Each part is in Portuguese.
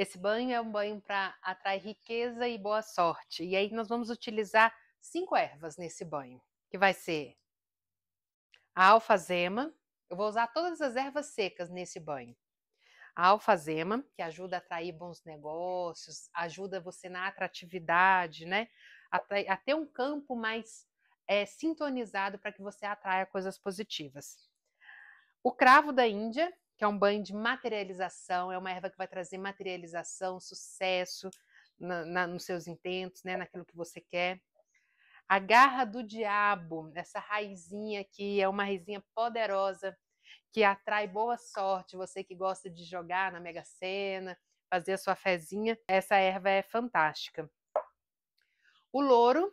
Esse banho é um banho para atrair riqueza e boa sorte. E aí nós vamos utilizar cinco ervas nesse banho, que vai ser a alfazema. Eu vou usar todas as ervas secas nesse banho. A alfazema, que ajuda a atrair bons negócios, ajuda você na atratividade, né? Até um campo mais é, sintonizado para que você atraia coisas positivas. O cravo da Índia, que é um banho de materialização, é uma erva que vai trazer materialização, sucesso na, na, nos seus intentos, né, naquilo que você quer. A garra do diabo, essa raizinha que é uma raizinha poderosa, que atrai boa sorte, você que gosta de jogar na Mega Sena, fazer a sua fezinha, essa erva é fantástica. O louro,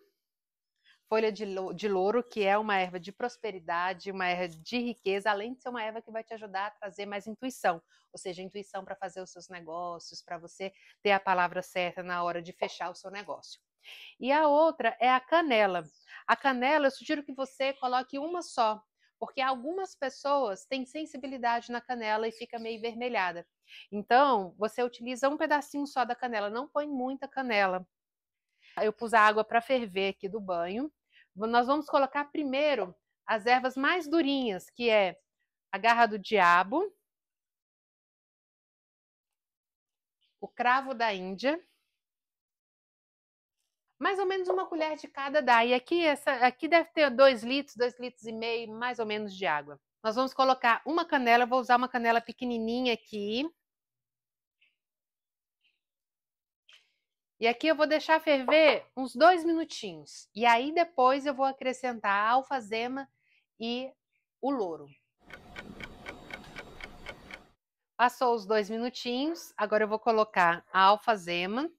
folha de, de louro, que é uma erva de prosperidade, uma erva de riqueza, além de ser uma erva que vai te ajudar a trazer mais intuição, ou seja, intuição para fazer os seus negócios, para você ter a palavra certa na hora de fechar o seu negócio. E a outra é a canela. A canela, eu sugiro que você coloque uma só, porque algumas pessoas têm sensibilidade na canela e fica meio vermelhada. Então, você utiliza um pedacinho só da canela, não põe muita canela. Eu pus a água para ferver aqui do banho nós vamos colocar primeiro as ervas mais durinhas, que é a garra do diabo, o cravo da Índia, mais ou menos uma colher de cada dá. E aqui, essa, aqui deve ter 2 litros, dois litros e meio, mais ou menos, de água. Nós vamos colocar uma canela, vou usar uma canela pequenininha aqui. E aqui eu vou deixar ferver uns dois minutinhos. E aí depois eu vou acrescentar a alfazema e o louro. Passou os dois minutinhos, agora eu vou colocar a alfazema.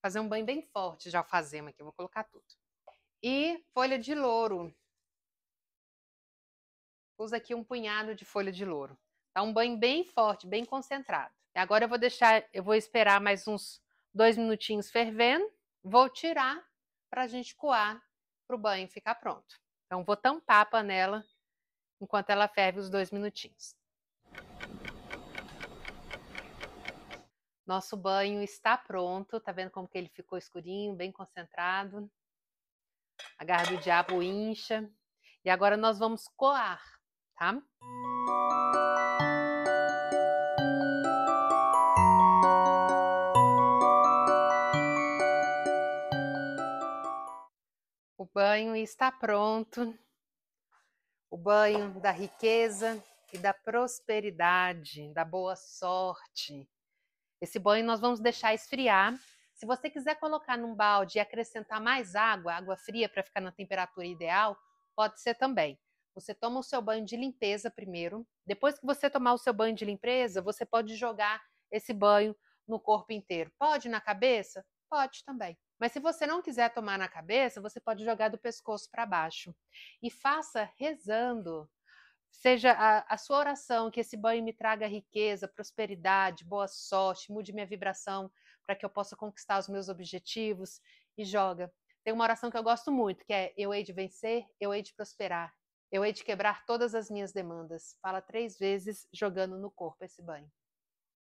Fazer um banho bem forte de alfazema aqui, eu vou colocar tudo. E folha de louro. Usa aqui um punhado de folha de louro. Dá tá um banho bem forte, bem concentrado. Agora eu vou deixar, eu vou esperar mais uns dois minutinhos fervendo. Vou tirar para a gente coar para o banho ficar pronto. Então vou tampar a panela enquanto ela ferve os dois minutinhos. Nosso banho está pronto, tá vendo como que ele ficou escurinho, bem concentrado. A garra do diabo incha. E agora nós vamos coar, tá? banho e está pronto o banho da riqueza e da prosperidade, da boa sorte. Esse banho nós vamos deixar esfriar. Se você quiser colocar num balde e acrescentar mais água, água fria para ficar na temperatura ideal, pode ser também. Você toma o seu banho de limpeza primeiro. Depois que você tomar o seu banho de limpeza, você pode jogar esse banho no corpo inteiro. Pode na cabeça? Pode também. Mas se você não quiser tomar na cabeça, você pode jogar do pescoço para baixo. E faça rezando. Seja a, a, sua oração que esse banho me traga riqueza, prosperidade, boa sorte, mude minha vibração para que eu possa conquistar os meus objetivos e joga. Tem uma oração que eu gosto muito, que é eu hei de vencer, eu hei de prosperar, eu hei de quebrar todas as minhas demandas. Fala três vezes jogando no corpo esse banho.